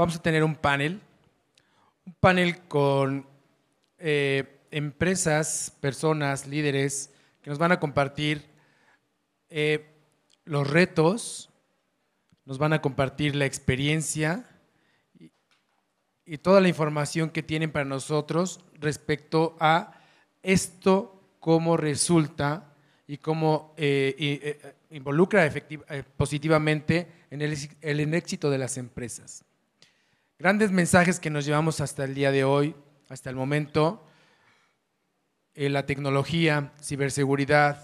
vamos a tener un panel, un panel con eh, empresas, personas, líderes que nos van a compartir eh, los retos, nos van a compartir la experiencia y, toda la información que tienen para nosotros respecto a esto, cómo resulta y cómo eh, involucra positivamente en el éxito de las empresas. Grandes mensajes que nos llevamos hasta el día de hoy, hasta el momento. Eh, la tecnología, ciberseguridad,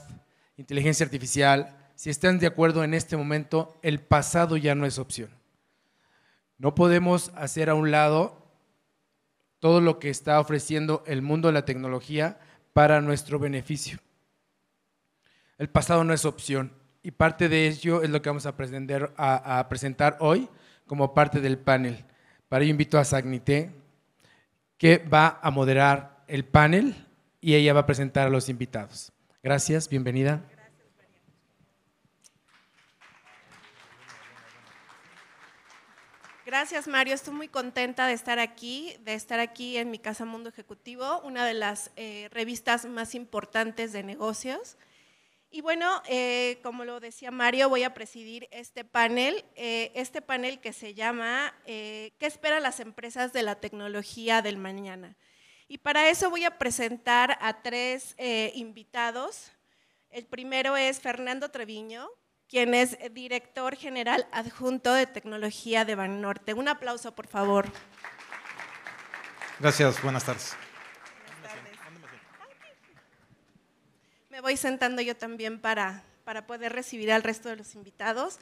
inteligencia artificial. Si están de acuerdo en este momento, el pasado ya no es opción. No podemos hacer a un lado todo lo que está ofreciendo el mundo de la tecnología para nuestro beneficio. El pasado no es opción y parte de ello es lo que vamos a a presentar hoy como parte del panel. Para ello invito a Sagnite, que va a moderar el panel y ella va a presentar a los invitados. Gracias, bienvenida. Gracias, Mario. Estoy muy contenta de estar aquí, de estar aquí en mi Casa Mundo Ejecutivo, una de las eh, revistas más importantes de negocios. Y bueno, eh, como lo decía Mario, voy a presidir este panel, eh, este panel que se llama eh, ¿Qué esperan las empresas de la tecnología del mañana? Y para eso voy a presentar a tres invitados. El primero es Fernando Treviño, quien es director general adjunto de tecnología de Banorte. Un aplauso, por favor. Gracias, buenas tardes. voy sentando yo también para, para poder recibir al resto de los invitados.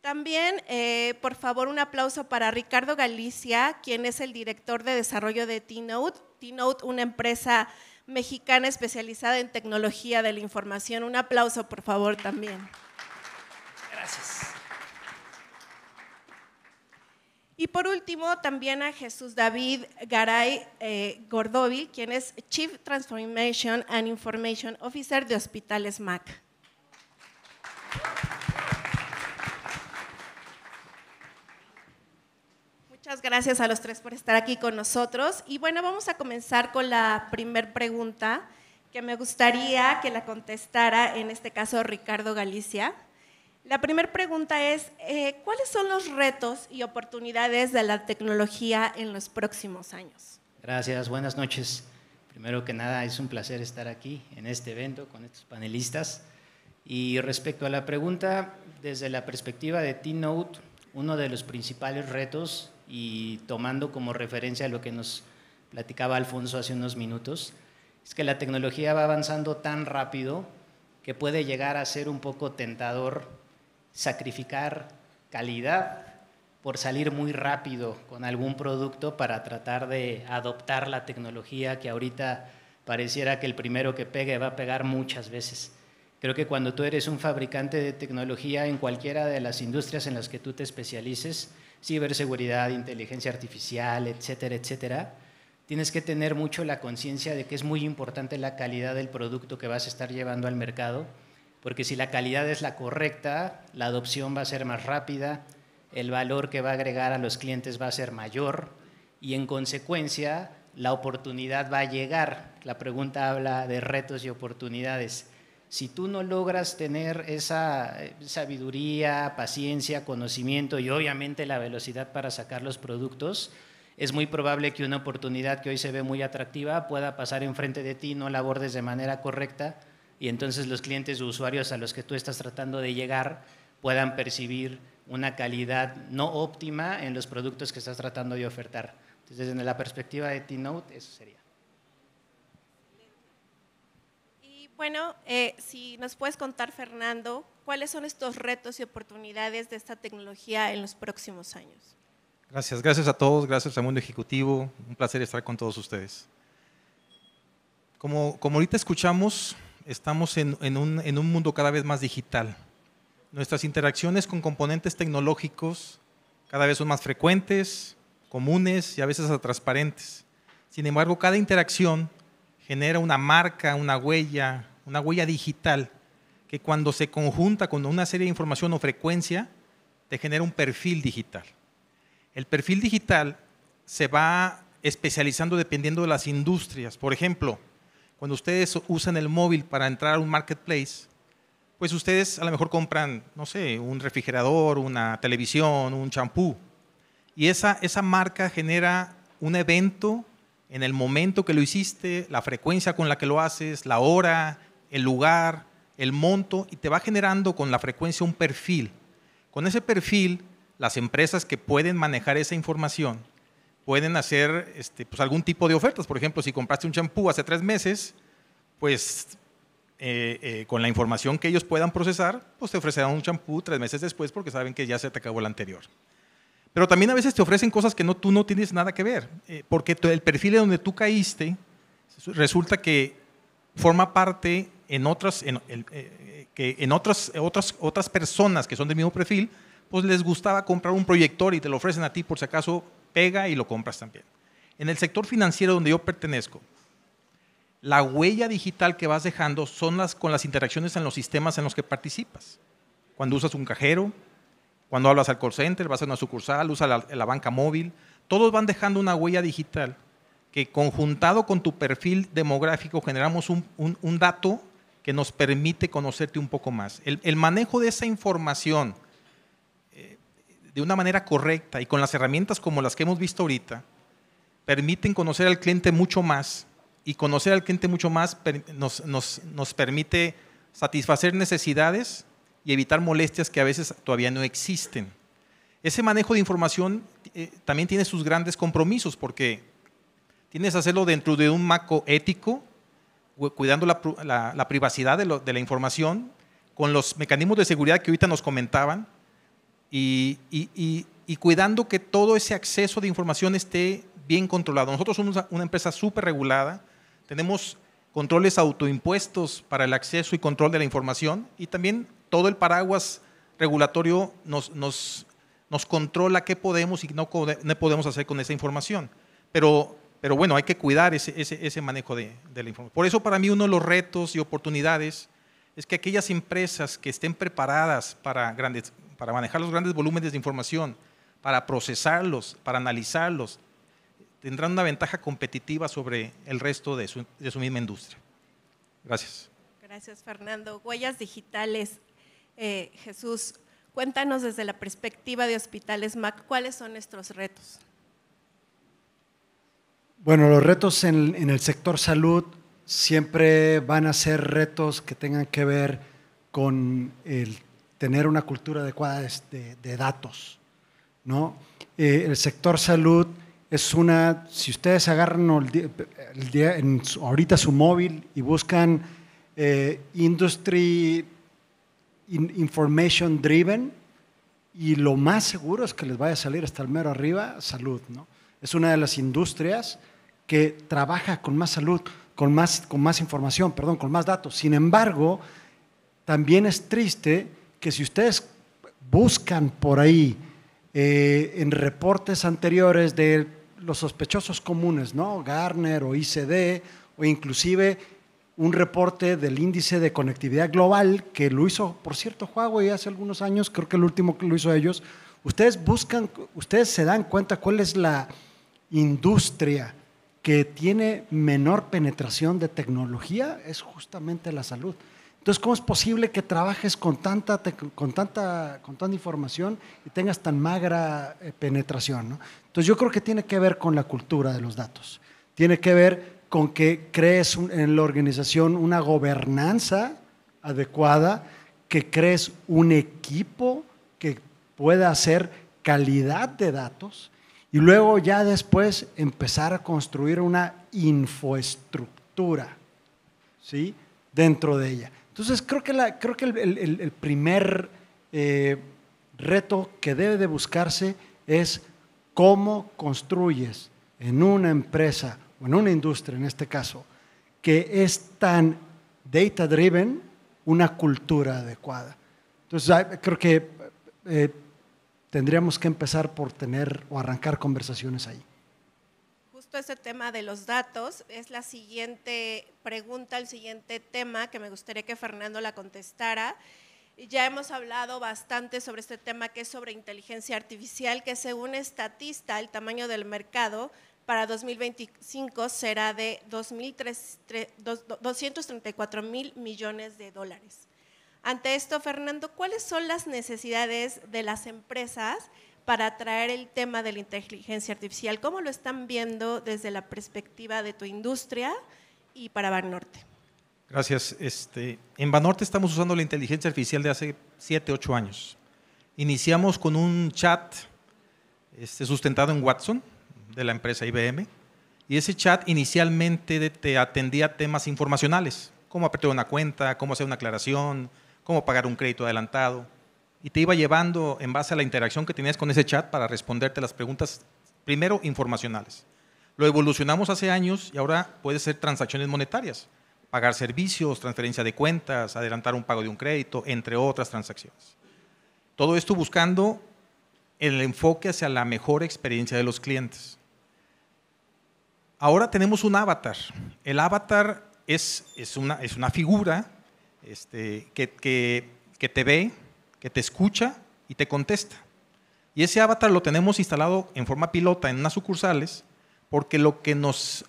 También, eh, por favor, un aplauso para Ricardo Galicia, quien es el director de desarrollo de T-Note. una empresa mexicana especializada en tecnología de la información. Un aplauso, por favor, también. Gracias. Y por último, también a Jesús David Garay eh, quien es Chief Transformation and Information Officer de Hospitales MAC. Muchas gracias a los tres por estar aquí con nosotros. Y bueno, vamos a comenzar con la primer pregunta que me gustaría que la contestara, en este caso, Ricardo Galicia. La primera pregunta es, eh, ¿cuáles son los retos y oportunidades de la tecnología en los próximos años? Gracias, buenas noches. Primero que nada, es un placer estar aquí en este evento con estos panelistas. Y respecto a la pregunta, desde la perspectiva de T-Note, uno de los principales retos, y tomando como referencia lo que nos platicaba Alfonso hace unos minutos, es que la tecnología va avanzando tan rápido que puede llegar a ser un poco tentador sacrificar calidad por salir muy rápido con algún producto para tratar de adoptar la tecnología que ahorita pareciera que el primero que pegue va a pegar muchas veces. Creo que cuando tú eres un fabricante de tecnología en cualquiera de las industrias en las que tú te especialices, ciberseguridad, inteligencia artificial, etcétera, etcétera, tienes que tener mucho la conciencia de que es muy importante la calidad del producto que vas a estar llevando al mercado porque si la calidad es la correcta, la adopción va a ser más rápida, el valor que va a agregar a los clientes va a ser mayor y en consecuencia la oportunidad va a llegar. La pregunta habla de retos y oportunidades. Si tú no logras tener esa eh, sabiduría, paciencia, conocimiento y obviamente la velocidad para sacar los productos, es muy probable que una oportunidad que hoy se ve muy atractiva pueda pasar enfrente de ti, no la abordes de manera correcta y entonces los clientes o usuarios a los que tú estás tratando de llegar puedan percibir una calidad no óptima en los productos que estás tratando de ofertar. Entonces, desde la perspectiva de T-Note, eso sería. Y bueno, eh, si nos puedes contar, Fernando, ¿cuáles son estos retos y oportunidades de esta tecnología en los próximos años? Gracias, gracias a todos, gracias al mundo ejecutivo, un placer estar con todos ustedes. Como, como ahorita escuchamos, estamos en, un, un mundo cada vez más digital. Nuestras interacciones con componentes tecnológicos cada vez son más frecuentes, comunes y a veces transparentes. Sin embargo, cada interacción genera una marca, una huella, una huella digital que cuando se conjunta con una serie de información o frecuencia, te genera un perfil digital. El perfil digital se va especializando dependiendo de las industrias. Por ejemplo, cuando ustedes usan el móvil para entrar a un marketplace, pues ustedes a lo mejor compran, no sé, un refrigerador, una televisión, un champú. Y esa, esa marca genera un evento en el momento que lo hiciste, la frecuencia con la que lo haces, la hora, el lugar, el monto, y te va generando con la frecuencia un perfil. Con ese perfil, las empresas que pueden manejar esa información pueden hacer este, pues algún tipo de ofertas. Por ejemplo, si compraste un champú hace tres meses, pues eh, eh, con la información que ellos puedan procesar, pues te ofrecerán un champú tres meses después porque saben que ya se te acabó el anterior. Pero también a veces te ofrecen cosas que no, tú no tienes nada que ver, eh, porque el perfil de donde tú caíste resulta que forma parte en otras, que en otras, otras, otras personas que son del mismo perfil, pues les gustaba comprar un proyector y te lo ofrecen a ti por si acaso pega y lo compras también. En el sector financiero donde yo pertenezco, la huella digital que vas dejando son las con las interacciones en los sistemas en los que participas. Cuando usas un cajero, cuando hablas al call center, vas a una sucursal, usas la, banca móvil, todos van dejando una huella digital que conjuntado con tu perfil demográfico generamos un, dato que nos permite conocerte un poco más. el manejo de esa información de una manera correcta y con las herramientas como las que hemos visto ahorita, permiten conocer al cliente mucho más y conocer al cliente mucho más nos, nos, permite satisfacer necesidades y evitar molestias que a veces todavía no existen. Ese manejo de información eh, también tiene sus grandes compromisos porque tienes que hacerlo dentro de un marco ético, cuidando la, privacidad de la información, con los mecanismos de seguridad que ahorita nos comentaban, y, cuidando que todo ese acceso de información esté bien controlado. Nosotros somos una empresa súper regulada, tenemos controles autoimpuestos para el acceso y control de la información y también todo el paraguas regulatorio nos, nos, controla qué podemos y no, no, podemos hacer con esa información. Pero, pero bueno, hay que cuidar ese, manejo de, de la información. Por eso para mí uno de los retos y oportunidades es que aquellas empresas que estén preparadas para grandes, para manejar los grandes volúmenes de información, para procesarlos, para analizarlos, tendrán una ventaja competitiva sobre el resto de su, misma industria. Gracias. Gracias, Fernando. Huellas digitales. Eh, Jesús, cuéntanos desde la perspectiva de Hospitales MAC, ¿cuáles son nuestros retos? Bueno, los retos en, en el sector salud siempre van a ser retos que tengan que ver con el tener una cultura adecuada de, datos. ¿no? Eh, el sector salud es una, si ustedes agarran el, en, ahorita su móvil y buscan eh, Industry Information Driven, y lo más seguro es que les vaya a salir hasta el mero arriba salud. ¿no? Es una de las industrias que trabaja con más salud, con más, con más información, perdón, con más datos. Sin embargo, también es triste que si ustedes buscan por ahí eh, en reportes anteriores de los sospechosos comunes, ¿no? Garner o ICD, o inclusive un reporte del índice de conectividad global que lo hizo, por cierto, Huawei hace algunos años, creo que el último que lo hizo ellos. Ustedes buscan, ustedes se dan cuenta cuál es la industria que tiene menor penetración de tecnología, es justamente la salud. Entonces, ¿cómo es posible que trabajes con tanta, con tanta, con tanta información y tengas tan magra eh, penetración? Entonces, yo creo que tiene que ver con la cultura de los datos. Tiene que ver con que crees en la organización una gobernanza adecuada, que crees un equipo que pueda hacer calidad de datos y luego ya después empezar a construir una infoestructura ¿sí? dentro de ella. Entonces, creo que, creo que el, primer eh, reto que debe de buscarse es cómo construyes en una empresa o en una industria, en este caso, que es tan data-driven, una cultura adecuada. Entonces, creo que eh, tendríamos que empezar por tener o arrancar conversaciones ahí este tema de los datos, es la siguiente pregunta, el siguiente tema que me gustaría que Fernando la contestara. Ya hemos hablado bastante sobre este tema que es sobre inteligencia artificial, que según estatista el tamaño del mercado para 2025 será de 234 mil millones de dólares. Ante esto, Fernando, ¿cuáles son las necesidades de las empresas para traer el tema de la inteligencia artificial? ¿Cómo lo están viendo desde la perspectiva de tu industria y para Banorte? Gracias. Este, en Banorte estamos usando la inteligencia artificial de hace 7, 8 años. Iniciamos con un chat este, sustentado en Watson, de la empresa IBM, y ese chat inicialmente te atendía temas informacionales, cómo apretar una cuenta, cómo hacer una aclaración, cómo pagar un crédito adelantado y te iba llevando en base a la interacción que tenías con ese chat para responderte las preguntas, primero informacionales. Lo evolucionamos hace años y ahora puede ser transacciones monetarias, pagar servicios, transferencia de cuentas, adelantar un pago de un crédito, entre otras transacciones. Todo esto buscando el enfoque hacia la mejor experiencia de los clientes. Ahora tenemos un avatar. El avatar es, una, figura este, que te ve, que te escucha y te contesta. Y ese avatar lo tenemos instalado en forma pilota en unas sucursales, porque lo que,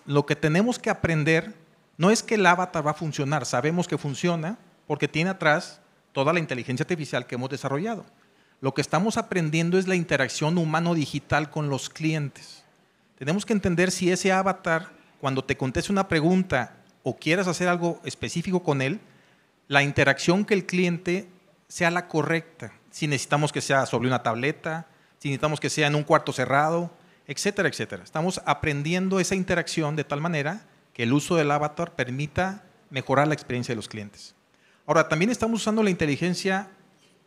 lo que tenemos que aprender no es que el avatar va a funcionar, sabemos que funciona porque tiene atrás toda la inteligencia artificial que hemos desarrollado. Lo que estamos aprendiendo es la interacción humano-digital con los clientes. Tenemos que entender si ese avatar, cuando te conteste una pregunta o quieras hacer algo específico con él, la interacción que el cliente sea la correcta. Si necesitamos que sea sobre una tableta, si necesitamos que sea en un cuarto cerrado, etcétera, etcétera. Estamos aprendiendo esa interacción de tal manera que el uso del avatar permita mejorar la experiencia de los clientes. Ahora, también estamos usando la inteligencia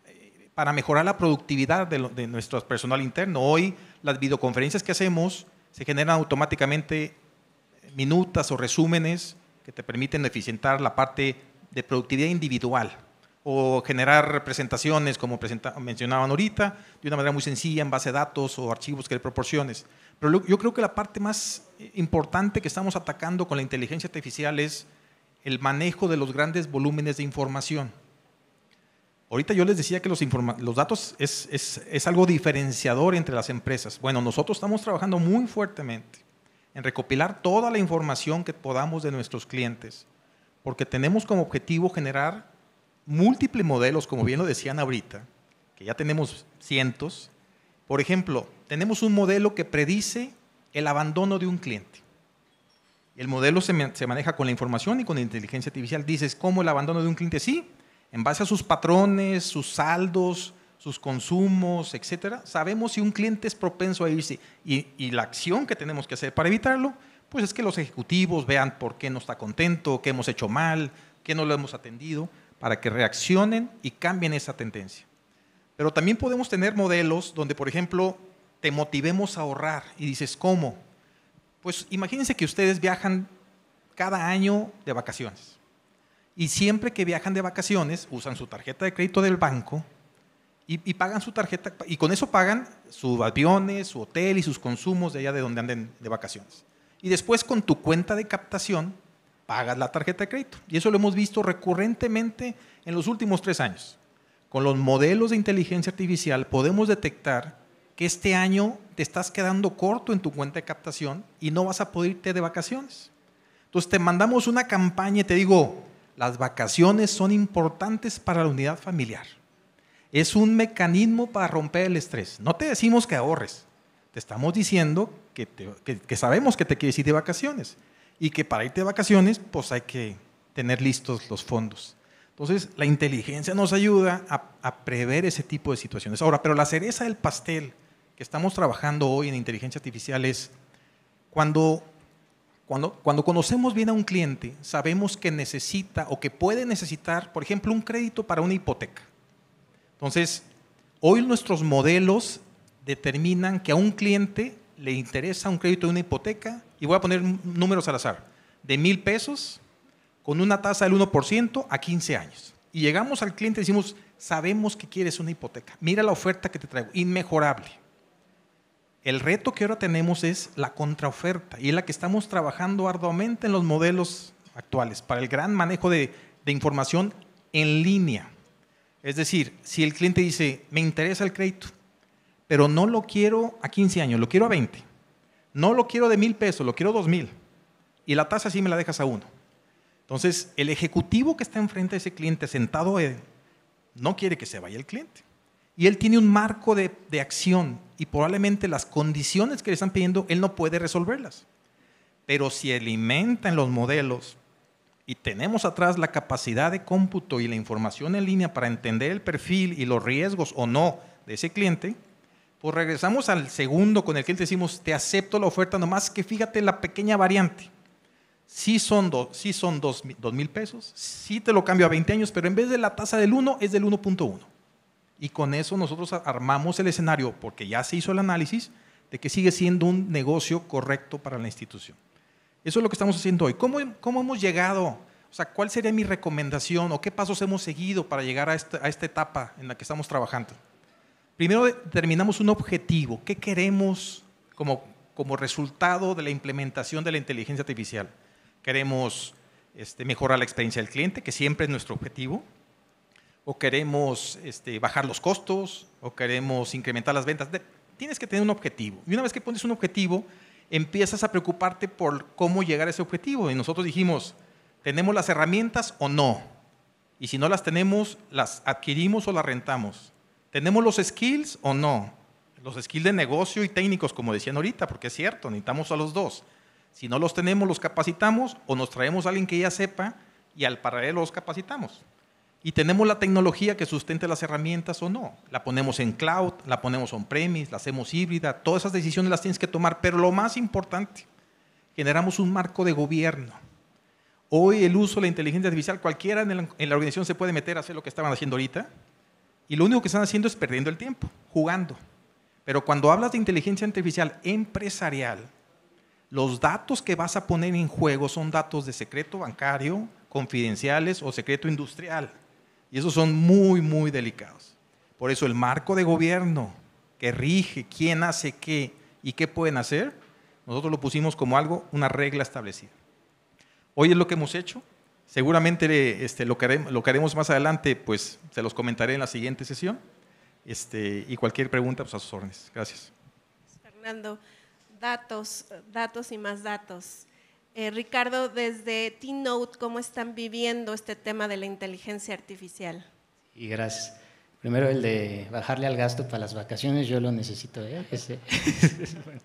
eh, para mejorar la productividad de, nuestro personal interno. Hoy las videoconferencias que hacemos se generan automáticamente eh, minutas o resúmenes que te permiten eficientar la parte de productividad individual o generar presentaciones como mencionaban ahorita, de una manera muy sencilla en base de datos o archivos que le proporciones. Pero yo creo que la parte más eh, importante que estamos atacando con la inteligencia artificial es el manejo de los grandes volúmenes de información. Ahorita yo les decía que los, los datos es, es algo diferenciador entre las empresas. Bueno, nosotros estamos trabajando muy fuertemente en recopilar toda la información que podamos de nuestros clientes, porque tenemos como objetivo generar múltiples modelos, como bien lo decían ahorita, que ya tenemos cientos. Por ejemplo, tenemos un modelo que predice el abandono de un cliente. El modelo se, maneja con la información y con la inteligencia artificial. Dices, ¿cómo el abandono de un cliente? Sí, en base a sus patrones, sus saldos, sus consumos, etcétera, sabemos si un cliente es propenso a irse y, la acción que tenemos que hacer para evitarlo, pues es que los ejecutivos vean por qué no está contento, qué hemos hecho mal, qué no lo hemos atendido para que reaccionen y cambien esa tendencia. Pero también podemos tener modelos donde, por ejemplo, te motivemos a ahorrar y dices, ¿cómo? Pues imagínense que ustedes viajan cada año de vacaciones. Y siempre que viajan de vacaciones, usan su tarjeta de crédito del banco y, pagan su tarjeta, y con eso pagan sus aviones, su hotel y sus consumos de allá de donde anden de vacaciones. Y después con tu cuenta de captación pagas la tarjeta de crédito. Y eso lo hemos visto recurrentemente en los últimos tres años. Con los modelos de inteligencia artificial podemos detectar que este año te estás quedando corto en tu cuenta de captación y no vas a poder irte de vacaciones. Entonces te mandamos una campaña y te digo, las vacaciones son importantes para la unidad familiar. Es un mecanismo para romper el estrés. No te decimos que ahorres, te estamos diciendo que, que sabemos que te quieres ir de vacaciones y que para irte de vacaciones, pues hay que tener listos los fondos. Entonces, la inteligencia nos ayuda a, prever ese tipo de situaciones. Ahora, pero la cereza del pastel que estamos trabajando hoy en inteligencia artificial es cuando, cuando, cuando conocemos bien a un cliente, sabemos que necesita o que puede necesitar, por ejemplo, un crédito para una hipoteca. Entonces, hoy nuestros modelos determinan que a un cliente le interesa un crédito de una hipoteca y voy a poner números al azar, de mil pesos con una tasa del 1% a 15 años. Y llegamos al cliente y decimos, sabemos que quieres una hipoteca, mira la oferta que te traigo, inmejorable. El reto que ahora tenemos es la contraoferta y es la que estamos trabajando arduamente en los modelos actuales para el gran manejo de, información en línea. Es decir, si el cliente dice, me interesa el crédito, pero no lo quiero a 15 años, lo quiero a 20 no lo quiero de mil pesos, lo quiero dos mil. Y la tasa sí me la dejas a uno. Entonces, el ejecutivo que está enfrente de ese cliente sentado no quiere que se vaya el cliente. Y él tiene un marco de, de acción y probablemente las condiciones que le están pidiendo, él no puede resolverlas. Pero si alimentan los modelos y tenemos atrás la capacidad de cómputo y la información en línea para entender el perfil y los riesgos o no de ese cliente, o pues regresamos al segundo con el que decimos, te acepto la oferta, nomás que fíjate la pequeña variante. Sí son, dos sí son dos, mil pesos, sí te lo cambio a 20 años, pero en vez de la tasa del 1 es del 1.1. Y con eso nosotros armamos el escenario, porque ya se hizo el análisis, de que sigue siendo un negocio correcto para la institución. Eso es lo que estamos haciendo hoy. ¿Cómo, hemos llegado? O sea, ¿cuál sería mi recomendación o qué pasos hemos seguido para llegar a esta, a esta etapa en la que estamos trabajando? Primero determinamos un objetivo, qué queremos como, resultado de la implementación de la inteligencia artificial. Queremos este, mejorar la experiencia del cliente, que siempre es nuestro objetivo, o queremos este, bajar los costos, o queremos incrementar las ventas. tienes que tener un objetivo. Y una vez que pones un objetivo, empiezas a preocuparte por cómo llegar a ese objetivo. Y nosotros dijimos, ¿tenemos las herramientas o no? Y si no las tenemos, las adquirimos o las rentamos. ¿Tenemos los skills o no? Los skills de negocio y técnicos, como decían ahorita, porque es cierto, necesitamos a los dos. Si no los tenemos, los capacitamos o nos traemos a alguien que ya sepa y al paralelo los capacitamos. Y tenemos la tecnología que sustente las herramientas o no. La ponemos en cloud, la ponemos on-premise, la hacemos híbrida. Todas esas decisiones las tienes que tomar. Pero lo más importante, generamos un marco de gobierno. Hoy el uso de la inteligencia artificial, cualquiera en la, en la organización se puede meter a hacer lo que estaban haciendo ahorita, y lo único que están haciendo es perdiendo el tiempo, jugando. Pero cuando hablas de inteligencia artificial empresarial, los datos que vas a poner en juego son datos de secreto bancario, confidenciales o secreto industrial. Y esos son muy, muy delicados. Por eso el marco de gobierno que rige quién hace qué y qué pueden hacer, nosotros lo pusimos como algo, una regla establecida. Hoy es lo que hemos hecho, Seguramente este, lo, que haremos, lo que más adelante, pues se los comentaré en la siguiente sesión. Este, y cualquier pregunta, pues a sus órdenes. Gracias. Fernando, datos, datos y más datos. Eh, Ricardo, desde T-Note, ¿cómo están viviendo este tema de la inteligencia artificial? Y gracias. Primero el de bajarle al gasto para las vacaciones, yo lo necesito. ¿eh?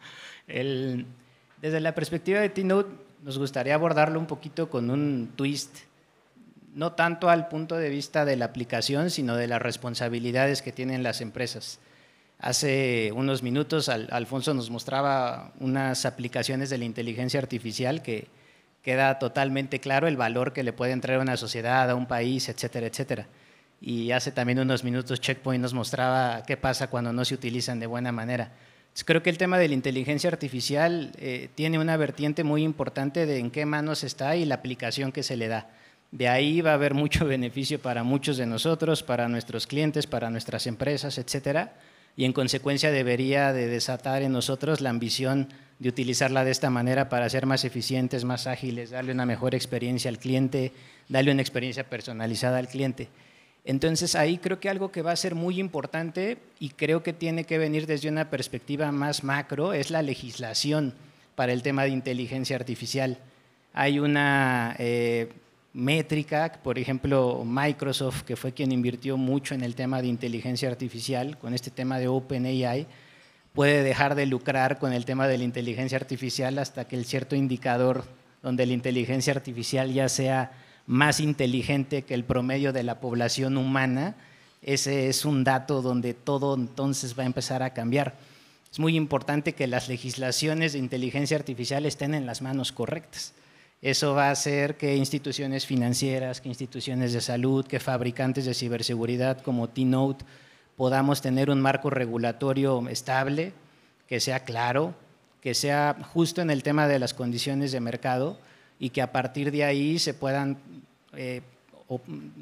desde la perspectiva de T-Note, nos gustaría abordarlo un poquito con un twist, no tanto al punto de vista de la aplicación, sino de las responsabilidades que tienen las empresas. Hace unos minutos Alfonso nos mostraba unas aplicaciones de la inteligencia artificial que queda totalmente claro el valor que le puede entrar a una sociedad, a un país, etcétera, etcétera. Y hace también unos minutos Checkpoint nos mostraba qué pasa cuando no se utilizan de buena manera. Pues creo que el tema de la inteligencia artificial eh, tiene una vertiente muy importante de en qué manos está y la aplicación que se le da. De ahí va a haber mucho beneficio para muchos de nosotros, para nuestros clientes, para nuestras empresas, etcétera, y en consecuencia debería de desatar en nosotros la ambición de utilizarla de esta manera para ser más eficientes, más ágiles, darle una mejor experiencia al cliente, darle una experiencia personalizada al cliente. Entonces ahí creo que algo que va a ser muy importante y creo que tiene que venir desde una perspectiva más macro es la legislación para el tema de inteligencia artificial. Hay una eh, métrica, por ejemplo, Microsoft, que fue quien invirtió mucho en el tema de inteligencia artificial, con este tema de OpenAI, puede dejar de lucrar con el tema de la inteligencia artificial hasta que el cierto indicador donde la inteligencia artificial ya sea más inteligente que el promedio de la población humana, ese es un dato donde todo entonces va a empezar a cambiar. Es muy importante que las legislaciones de inteligencia artificial estén en las manos correctas. Eso va a hacer que instituciones financieras, que instituciones de salud, que fabricantes de ciberseguridad como T-Note podamos tener un marco regulatorio estable, que sea claro, que sea justo en el tema de las condiciones de mercado y que a partir de ahí se puedan eh,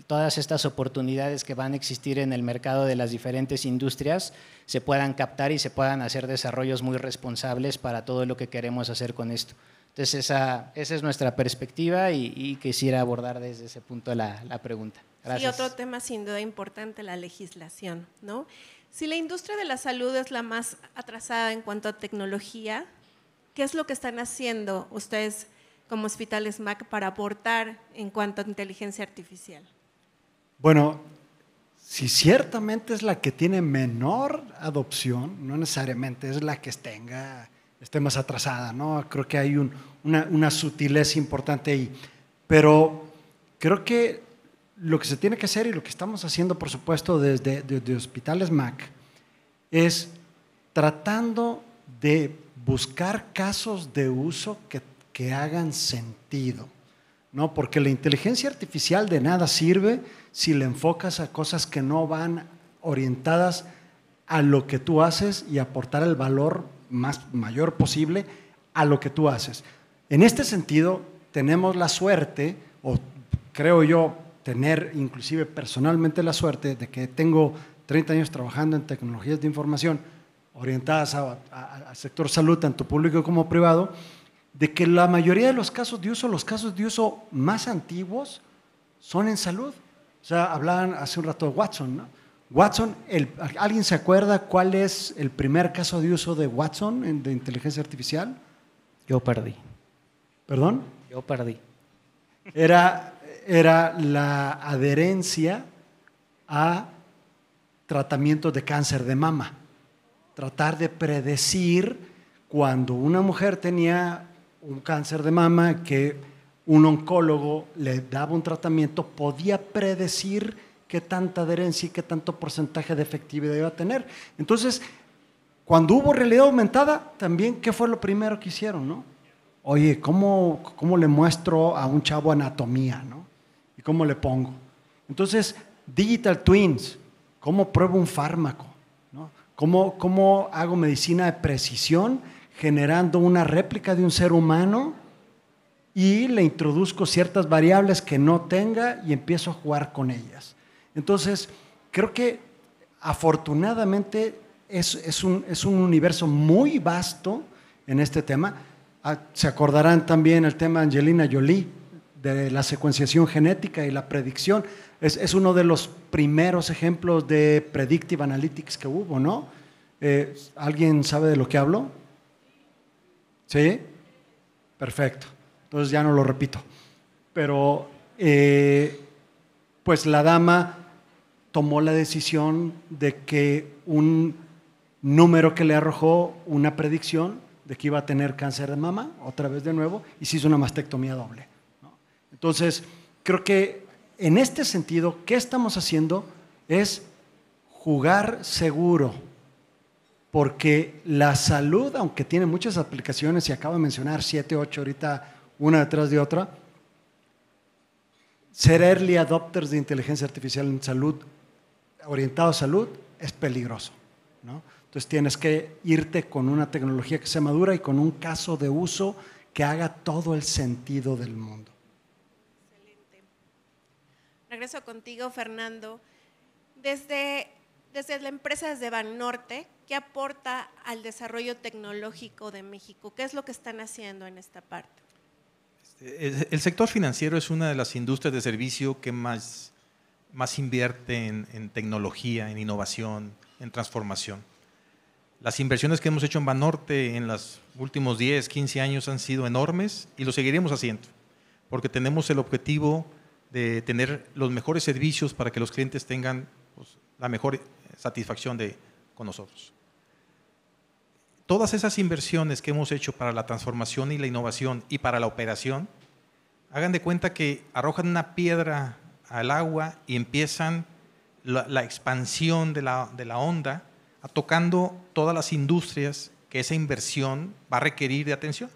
todas estas oportunidades que van a existir en el mercado de las diferentes industrias se puedan captar y se puedan hacer desarrollos muy responsables para todo lo que queremos hacer con esto. Entonces, esa, es nuestra perspectiva y, quisiera abordar desde ese punto la, pregunta. Gracias. Y otro tema sin duda importante, la legislación. ¿no? Si la industria de la salud es la más atrasada en cuanto a tecnología, ¿qué es lo que están haciendo ustedes? como hospitales MAC, para aportar en cuanto a inteligencia artificial? Bueno, si ciertamente es la que tiene menor adopción, no necesariamente es la que esté más atrasada, ¿no? Creo que hay una, una, sutileza importante ahí. Pero creo que lo que se tiene que hacer y lo que estamos haciendo, por supuesto, desde, desde Hospitales MAC, es tratando de buscar casos de uso que que hagan sentido. ¿no? Porque la inteligencia artificial de nada sirve si le enfocas a cosas que no van orientadas a lo que tú haces y aportar el valor más, mayor posible a lo que tú haces. En este sentido, tenemos la suerte, o creo yo, tener inclusive personalmente la suerte de que tengo 30 años trabajando en tecnologías de información orientadas al sector salud, tanto público como privado, de que la mayoría de los casos de uso, los casos de uso más antiguos, son en salud. O sea, hablaban hace un rato de Watson, ¿no? Watson, ¿alguien se acuerda cuál es el primer caso de uso de Watson de inteligencia artificial? Yo perdí. ¿Perdón? Yo perdí. Era, era la adherencia a tratamientos de cáncer de mama. Tratar de predecir cuando una mujer tenía un cáncer de mama que un oncólogo le daba un tratamiento, podía predecir qué tanta adherencia y qué tanto porcentaje de efectividad iba a tener. Entonces, cuando hubo realidad aumentada, también, ¿qué fue lo primero que hicieron? No? Oye, ¿cómo, le muestro a un chavo anatomía? ¿no? ¿Y cómo le pongo? Entonces, Digital Twins, ¿cómo pruebo un fármaco? ¿Cómo hago medicina de precisión? generando una réplica de un ser humano y le introduzco ciertas variables que no tenga y empiezo a jugar con ellas. Entonces, creo que afortunadamente es, un, universo muy vasto en este tema. Ah, se acordarán también el tema Angelina Jolie, de la secuenciación genética y la predicción. Es, uno de los primeros ejemplos de predictive analytics que hubo, ¿no? Eh, ¿Alguien sabe de lo que hablo? ¿Sí? Perfecto. Entonces ya no lo repito. Pero eh, pues la dama tomó la decisión de que un número que le arrojó una predicción de que iba a tener cáncer de mama, otra vez de nuevo, y se hizo una mastectomía doble. Entonces, creo que en este sentido, ¿qué estamos haciendo? Es jugar seguro porque la salud, aunque tiene muchas aplicaciones, y acabo de mencionar siete, ocho ahorita, una detrás de otra, ser early adopters de inteligencia artificial en salud, orientado a salud, es peligroso. Entonces tienes que irte con una tecnología que sea madura y con un caso de uso que haga todo el sentido del mundo. Excelente. Regreso contigo, Fernando. Desde desde la empresa desde Banorte, ¿qué aporta al desarrollo tecnológico de México? ¿Qué es lo que están haciendo en esta parte? Este, el sector financiero es una de las industrias de servicio que más, más invierte en, tecnología, en innovación, en transformación. Las inversiones que hemos hecho en Banorte en los últimos 10, 15 años han sido enormes y lo seguiremos haciendo, porque tenemos el objetivo de tener los mejores servicios para que los clientes tengan pues, la mejor satisfacción de, con nosotros. Todas esas inversiones que hemos hecho para la transformación y la innovación y para la operación, hagan de cuenta que arrojan una piedra al agua y empiezan la, expansión de la, de la onda tocando todas las industrias que esa inversión va a requerir de atención.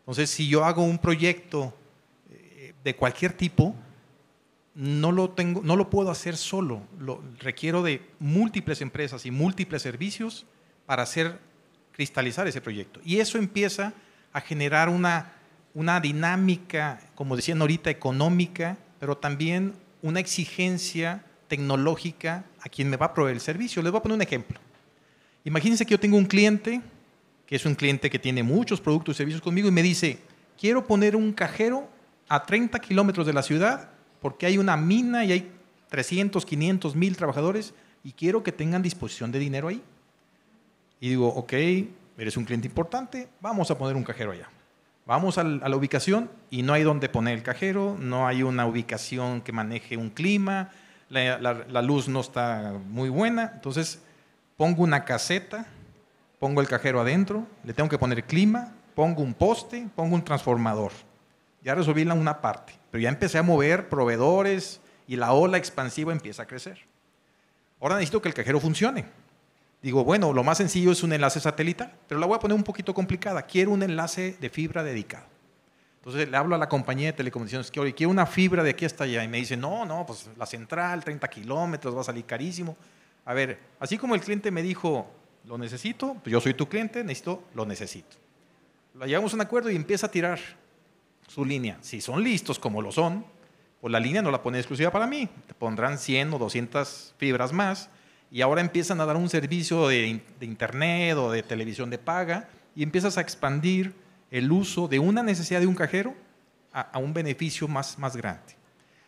Entonces, si yo hago un proyecto eh, de cualquier tipo, no lo, puedo hacer solo, lo, requiero de múltiples empresas y múltiples servicios para hacer cristalizar ese proyecto. Y eso empieza a generar una, una dinámica, como decían ahorita, económica, pero también una exigencia tecnológica a quien me va a proveer el servicio. Les voy a poner un ejemplo. Imagínense que yo tengo un cliente, que es un cliente que tiene muchos productos y servicios conmigo, y me dice, quiero poner un cajero a 30 kilómetros de la ciudad porque hay una mina y hay 300, 500, 1000 trabajadores y quiero que tengan disposición de dinero ahí. Y digo, ok, eres un cliente importante, vamos a poner un cajero allá. Vamos a la ubicación y no hay dónde poner el cajero, no hay una ubicación que maneje un clima, la, luz no está muy buena, entonces pongo una caseta, pongo el cajero adentro, le tengo que poner clima, pongo un poste, pongo un transformador. Ya resolví una parte. Pero ya empecé a mover proveedores y la ola expansiva empieza a crecer. Ahora necesito que el cajero funcione. Digo, bueno, lo más sencillo es un enlace satelital, pero la voy a poner un poquito complicada. Quiero un enlace de fibra dedicado. Entonces le hablo a la compañía de telecomunicaciones que, hoy quiero una fibra de aquí hasta allá. Y me dice, no, no, pues la central, 30 kilómetros, va a salir carísimo. A ver, así como el cliente me dijo, lo necesito, pues yo soy tu cliente, necesito, lo necesito. Llegamos a un acuerdo y empieza a tirar su línea. Si son listos como lo son, pues la línea no la pone exclusiva para mí. Te pondrán 100 o 200 fibras más y ahora empiezan a dar un servicio de, internet o de televisión de paga y empiezas a expandir el uso de una necesidad de un cajero a, un beneficio más, más grande.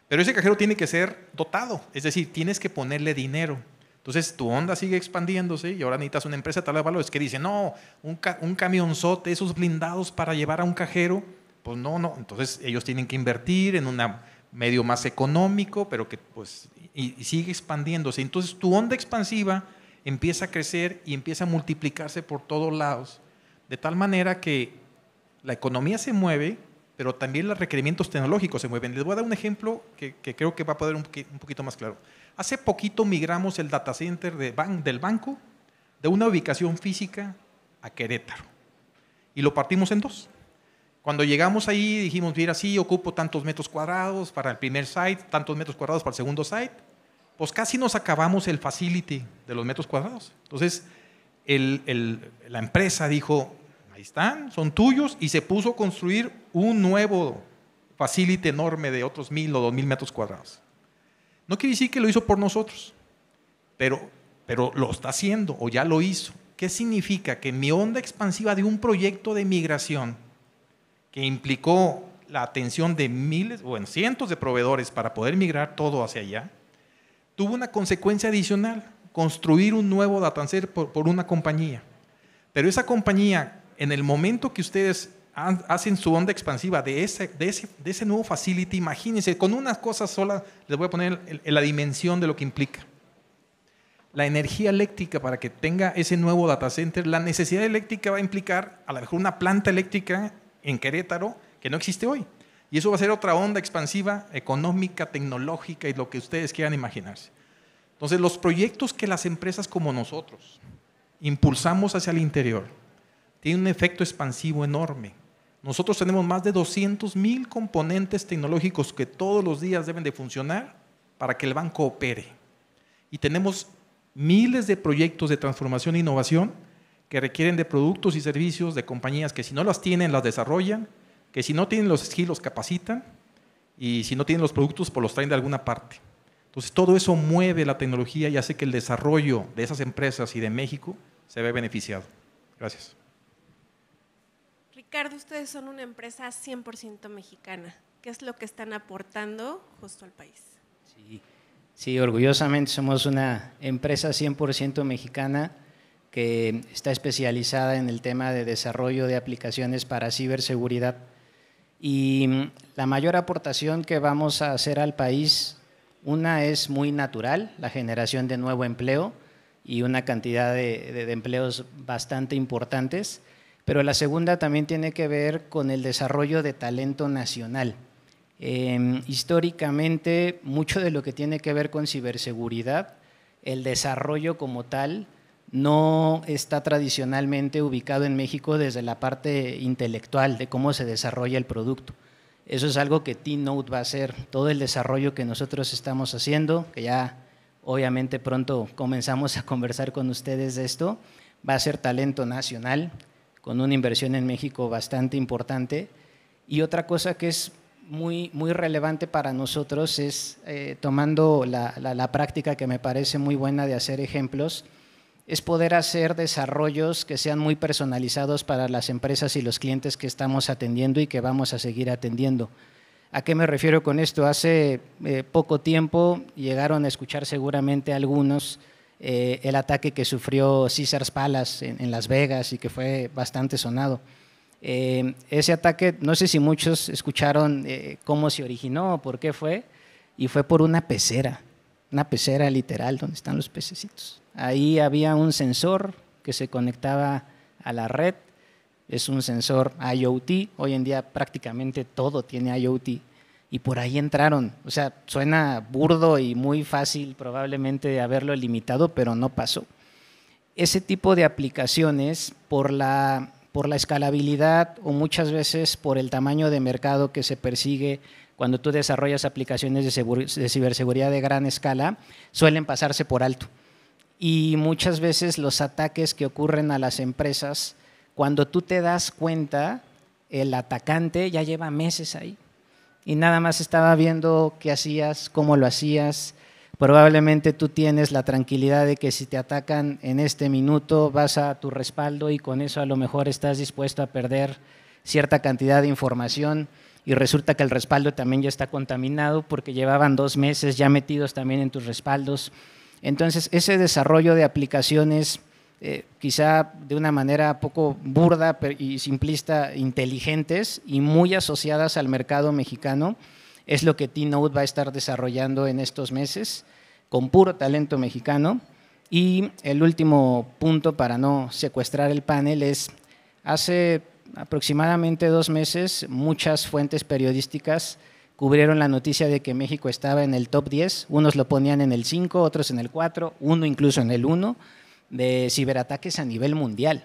Pero ese cajero tiene que ser dotado, es decir, tienes que ponerle dinero. Entonces tu onda sigue expandiéndose y ahora necesitas una empresa de tal de valores que dice, no, un, un camionzote, esos blindados para llevar a un cajero, pues no, no. Entonces ellos tienen que invertir en un medio más económico, pero que pues y, sigue expandiéndose. Entonces tu onda expansiva empieza a crecer y empieza a multiplicarse por todos lados, de tal manera que la economía se mueve, pero también los requerimientos tecnológicos se mueven. Les voy a dar un ejemplo que, creo que va a poder un, poquito más claro. Hace poquito migramos el data center del banco de una ubicación física a Querétaro y lo partimos en dos. Cuando llegamos ahí dijimos, mira, sí, ocupo tantos metros cuadrados para el primer site, tantos metros cuadrados para el segundo site. Pues casi nos acabamos el facility de los metros cuadrados. Entonces, la empresa dijo, ahí están, son tuyos, y se puso a construir un nuevo facility enorme de otros mil o dos mil metros cuadrados. No quiere decir que lo hizo por nosotros, pero, pero lo está haciendo o ya lo hizo. ¿Qué significa? Que mi onda expansiva de un proyecto de migración implicó la atención de miles, en cientos de proveedores para poder migrar todo hacia allá, tuvo una consecuencia adicional, construir un nuevo data por, por una compañía. Pero esa compañía, en el momento que ustedes hacen su onda expansiva de ese, de ese, nuevo facility, imagínense, con unas cosas solas, les voy a poner la dimensión de lo que implica. La energía eléctrica para que tenga ese nuevo data center, la necesidad eléctrica va a implicar a lo mejor una planta eléctrica en Querétaro que no existe hoy. Y eso va a ser otra onda expansiva económica, tecnológica y lo que ustedes quieran imaginarse. Entonces, los proyectos que las empresas como nosotros impulsamos hacia el interior tienen un efecto expansivo enorme. Nosotros tenemos más de 200 mil componentes tecnológicos que todos los días deben de funcionar para que el banco opere. Y tenemos miles de proyectos de transformación e innovación que requieren de productos y servicios de compañías que si no las tienen, las desarrollan, que si no tienen los skills, los capacitan, y si no tienen los productos, pues los traen de alguna parte. Entonces, todo eso mueve la tecnología y hace que el desarrollo de esas empresas y de México se vea beneficiado. Gracias. Ricardo, ustedes son una empresa 100% mexicana. ¿Qué es lo que están aportando justo al país? Sí, sí orgullosamente somos una empresa 100% mexicana que está especializada en el tema de desarrollo de aplicaciones para ciberseguridad. Y mm, la mayor aportación que vamos a hacer al país, una es muy natural, la generación de nuevo empleo y una cantidad de, empleos bastante importantes, pero la segunda también tiene que ver con el desarrollo de talento nacional. Em, históricamente, mucho de lo que tiene que ver con ciberseguridad, el desarrollo como tal, no está tradicionalmente ubicado en México desde la parte intelectual de cómo se desarrolla el producto. Eso es algo que T-Note va a hacer, todo el desarrollo que nosotros estamos haciendo, que ya obviamente pronto comenzamos a conversar con ustedes de esto, va a ser talento nacional, con una inversión en México bastante importante. Y otra cosa que es muy, muy relevante para nosotros es, eh, tomando la práctica que me parece muy buena de hacer ejemplos, es poder hacer desarrollos que sean muy personalizados para las empresas y los clientes que estamos atendiendo y que vamos a seguir atendiendo. ¿A qué me refiero con esto? Hace eh, poco tiempo llegaron a escuchar seguramente algunos eh, el ataque que sufrió Caesars Palace en, Las Vegas y que fue bastante sonado. Eh, ese ataque, no sé si muchos escucharon cómo se originó, por qué fue, y fue por una pecera una pecera literal donde están los pececitos. Ahí había un sensor que se conectaba a la red. Es un sensor IoT. Hoy en día prácticamente todo tiene IoT. Y por ahí entraron. O sea, suena burdo y muy fácil probablemente de haberlo limitado, pero no pasó. Ese tipo de aplicaciones, por la escalabilidad o muchas veces por el tamaño de mercado que se persigue, cuando tú desarrollas aplicaciones de, ciberseguridad de gran escala, suelen pasarse por alto. Y muchas veces los ataques que ocurren a las empresas, cuando tú te das cuenta, el atacante ya lleva meses ahí y nada más estaba viendo qué hacías, cómo lo hacías. Probablemente tú tienes la tranquilidad de que si te atacan en este minuto vas a tu respaldo y con eso a lo mejor estás dispuesto a perder cierta cantidad de información y resulta que el respaldo también ya está contaminado porque llevaban dos meses ya metidos también en tus respaldos. Entonces, ese desarrollo de aplicaciones, eh, quizá de una manera poco burda y simplista, inteligentes y muy asociadas al mercado mexicano, es lo que t va a estar desarrollando en estos meses con puro talento mexicano. Y el último punto para no secuestrar el panel es, hace aproximadamente dos meses, muchas fuentes periodísticas cubrieron la noticia de que México estaba en el top 10, unos lo ponían en el 5, otros en el 4, uno incluso en el 1, de ciberataques a nivel mundial.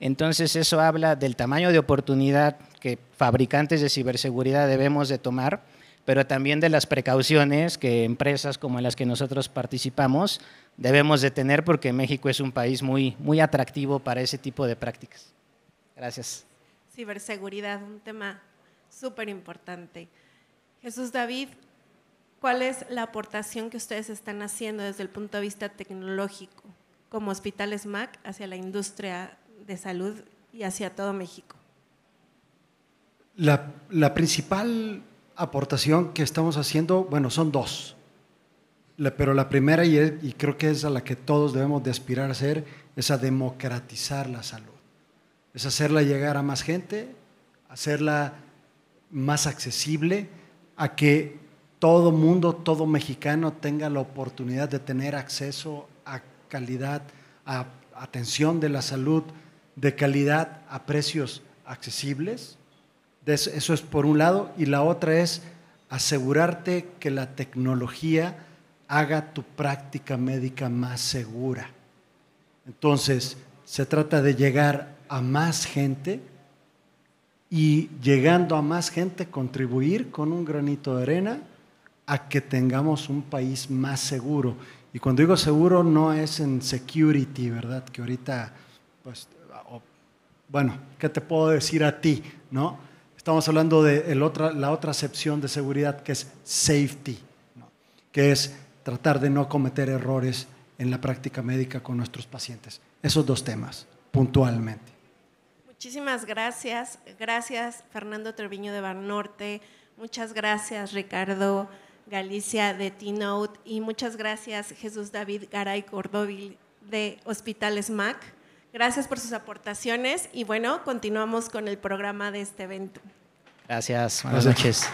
Entonces eso habla del tamaño de oportunidad que fabricantes de ciberseguridad debemos de tomar, pero también de las precauciones que empresas como las que nosotros participamos debemos de tener porque México es un país muy, muy atractivo para ese tipo de prácticas. Gracias ciberseguridad, un tema súper importante. Jesús David, ¿cuál es la aportación que ustedes están haciendo desde el punto de vista tecnológico como hospitales MAC hacia la industria de salud y hacia todo México? La, principal aportación que estamos haciendo, bueno, son dos. pero la primera, y, y creo que es a la que todos debemos de aspirar a hacer, es a democratizar la salud es hacerla llegar a más gente, hacerla más accesible, a que todo mundo, todo mexicano tenga la oportunidad de tener acceso a calidad, a atención de la salud de calidad a precios accesibles. Eso es por un lado. Y la otra es asegurarte que la tecnología haga tu práctica médica más segura. Entonces, se trata de llegar a más gente y llegando a más gente contribuir con un granito de arena a que tengamos un país más seguro. Y cuando digo seguro no es en security, ¿verdad? Que ahorita, pues, bueno, ¿qué te puedo decir a ti? ¿No? Estamos hablando de otra, la otra acepción de seguridad que es safety, que es tratar de no cometer errores en la práctica médica con nuestros pacientes. Esos dos temas, puntualmente. Muchísimas gracias. Gracias, Fernando Treviño de Norte, Muchas gracias, Ricardo Galicia de T-Note. Y muchas gracias, Jesús David Garay Cordobil de Hospitales MAC. Gracias por sus aportaciones y bueno, continuamos con el programa de este evento. Gracias, buenas noches.